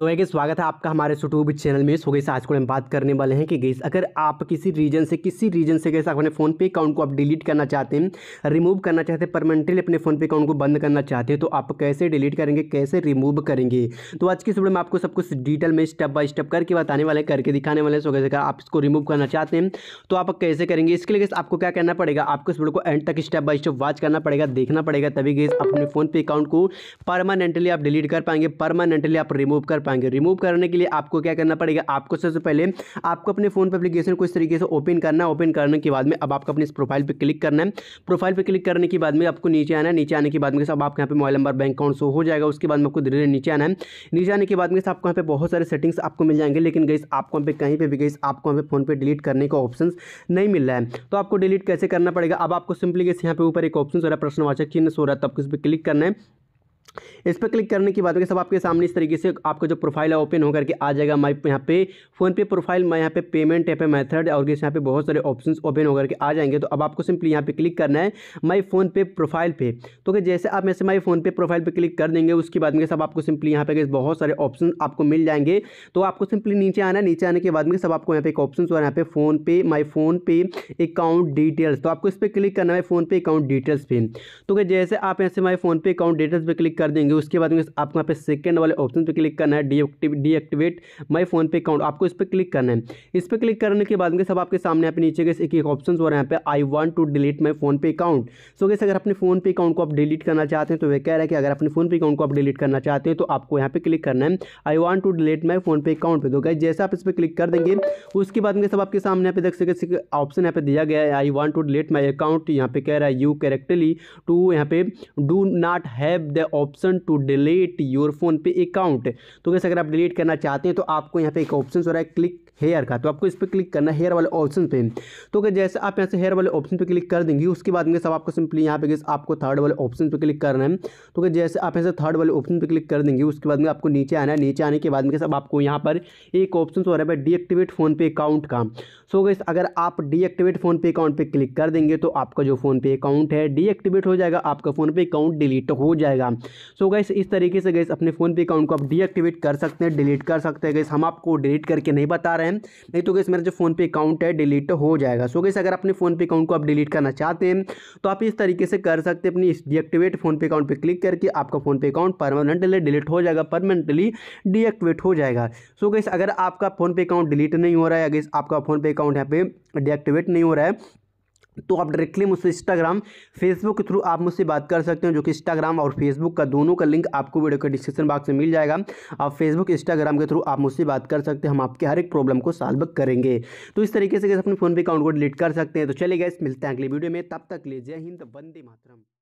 तो वह स्वागत है आपका हमारे यूट्यूब चैनल में सो गई आज को हम बात करने वाले हैं कि गेस अगर आप किसी रीजन से किसी रीजन से गैस अपने फ़ोन पे अकाउंट को आप डिलीट करना चाहते हैं रिमूव करना चाहते हैं परमानेंटली अपने फ़ोन पे अकाउंट को बंद करना चाहते हैं तो आप कैसे डिलीट करेंगे कैसे रिमूव करेंगे तो आज की वीडियो में आपको सब कुछ डिटेल में स्टेप बाय स्टेप करके बताने वाले करके दिखाने वाले सो गैसे आप इसको रिमूव करना चाहते हैं तो आप कैसे करेंगे इसके लिए गैस आपको क्या करना पड़ेगा आपको इस वीडियो को एंड तक स्टेप बाय स्टेप वॉच करना पड़ेगा देखना पड़ेगा तभी गैस अपने फ़ोन पे अकाउंट को परमानेंटली आप डिलीट कर पाएंगे परमानेंटली आप रिमूव कर पाएंगे रिमूव करने के लिए आपको क्या करना पड़ेगा आपको सबसे पहले आपको अपने फ़ोन पर एप्लीकेशन को इस तरीके से ओपन करना है ओपन करने के बाद में अब आपको अपने इस प्रोफाइल पर क्लिक करना है प्रोफाइल पर क्लिक करने के बाद में आपको नीचे आना है नीचे आने के बाद में सब आपके यहाँ पे mobile number bank account show हो जाएगा उसके बाद में आपको धीरे धीरे नीचे आना है नीचे आने के बाद में आपको यहाँ पे बहुत सारे सेटिंग्स आपको मिल जाएंगे लेकिन गई आपको यहाँ पे कहीं पर भी गई आपको यहाँ पे फोन पे डिलीट करने का ऑप्शन नहीं मिल रहा है तो आपको डिलीट कैसे करना पड़ेगा अब आपको सिंपली गैस यहाँ पे ऊपर एक ऑप्शन हो रहा है प्रश्नवाचक चिन्ह सो रहा है तो आपको इस पर क्लिक करना है इस पर क्लिक करने के बाद में सब आपके सामने इस तरीके से आपका जो प्रोफाइल है ओपन होकर के आ जाएगा माई यहाँ पे फोन पे प्रोफाइल मैं यहाँ पे पेमेंट ऐप है मेथड और यहाँ पे बहुत सारे ऑप्शंस ओपन होकर के आ जाएंगे तो अब आपको सिंपली यहाँ पे क्लिक करना है माई फोन पे प्रोफाइल पे तो कि जैसे आप ऐसे माई फोन पे प्रोफाइल पर क्लिक कर देंगे उसके बाद में सब आपको सिंपली यहाँ पे बहुत सारे ऑप्शन आपको मिल जाएंगे तो आपको सिंपली नीचे आना है नीचे आने के बाद में सब आपको यहाँ पे एक ऑप्शन और यहाँ पे PhonePe my PhonePe account details तो आपको इस पर क्लिक करना है फोन पे अकाउंट डिटेल्स पे तो कि जैसे आप ऐसे my PhonePe account details पर क्लिक कर देंगे उसके बाद आपको यहाँ पे सेकंड वाले ऑप्शन पे क्लिक करना है deactive deactivate my PhonePe account आपको इस पर क्लिक करना है इस पर क्लिक करने के बाद में सब आपके सामने यहाँ पे नीचे के एक एक ऑप्शन हो रहे हैं पे I want to delete my PhonePe account so कैसे अगर अपने फोन पे अकाउंट को आप डिलीट करना चाहते हैं तो वह कह रहा है कि अगर अपने फोन पे अकाउंट को आप डिलीट करना चाहते हैं तो आपको यहाँ पे क्लिक करना है I want to delete my PhonePe account पर तो गए जैसे आप इस पर क्लिक कर देंगे उसके बाद में सब आपके सामने यहाँ पे देख सकते ऑप्शन यहाँ पे दिया गया है I want to delete my account यहाँ पे कह रहा है यू करेक्टली टू यहाँ पे do not have the option option to delete your PhonePe account तो कैसे अगर आप डिलीट करना चाहते हैं तो आपको यहाँ पे एक ऑप्शन हो रहा है क्लिक हेयर का तो आपको इस पर क्लिक करना है हेयर वाले ऑप्शन पे तो अगर जैसे आप यहाँ से हेयर वाले ऑप्शन पे क्लिक कर देंगे उसके बाद में सब आपको सिंपली यहाँ पे आपको थर्ड वाले ऑप्शन पे क्लिक करना है तो अगर जैसे आप यहाँ से थर्ड वाले ऑप्शन पे क्लिक कर देंगे उसके बाद में आपको नीचे आना है नीचे आने के बाद में सब आपको यहाँ पर एक ऑप्शन हो रहा है डीएक्टिवेट फोन पे अकाउंट का सो गैस अगर आप डीएक्टिवेट फोन पे अकाउंट पर क्लिक कर देंगे तो आपका जो फोन पे अकाउंट है डीएक्टिवेट हो जाएगा आपका फोन पे अकाउंट डिलीट हो जाएगा सो गैस इस तरीके से गैस अपने फ़ोन पे अकाउंट को आप डीएक्टिवेट कर सकते हैं डिलीट कर सकते हैं गैस हम आपको डिलीट करके नहीं बता रहे हैं नहीं तो गैस मेरा जो फ़ोन पे अकाउंट है डिलीट हो जाएगा सो गैस अगर अपने फ़ोन पे अकाउंट को आप डिलीट करना चाहते हैं तो आप इस तरीके से कर सकते हैं अपनी इस डीएक्टिवेट फ़ोन पे अकाउंट पर क्लिक करके आपका phone PhonePe account permanently delete हो जाएगा परमानेंटली डीएक्टिवेट हो जाएगा सो गैस अगर आपका फ़ोन पे अकाउंट डिलीट नहीं हो रहा है अगर गैस आपका फ़ोन पे अकाउंट यहाँ पे डीएक्टिवेट नहीं हो रहा है तो आप डायरेक्टली मुझसे इंस्टाग्राम फेसबुक के थ्रू आप मुझसे बात कर सकते हो जो कि इंस्टाग्राम और फेसबुक का दोनों का लिंक आपको वीडियो के डिस्क्रिप्शन बॉक्स में मिल जाएगा आप फेसबुक इंस्टाग्राम के थ्रू आप मुझसे बात कर सकते हैं हम आपके हर एक प्रॉब्लम को सॉल्व करेंगे तो इस तरीके से अपने फोन पे अकाउंट को डिलीट कर सकते हैं तो चले गए मिलते हैं अगले वीडियो में तब तक लीजिए जय हिंद वंदे मातरम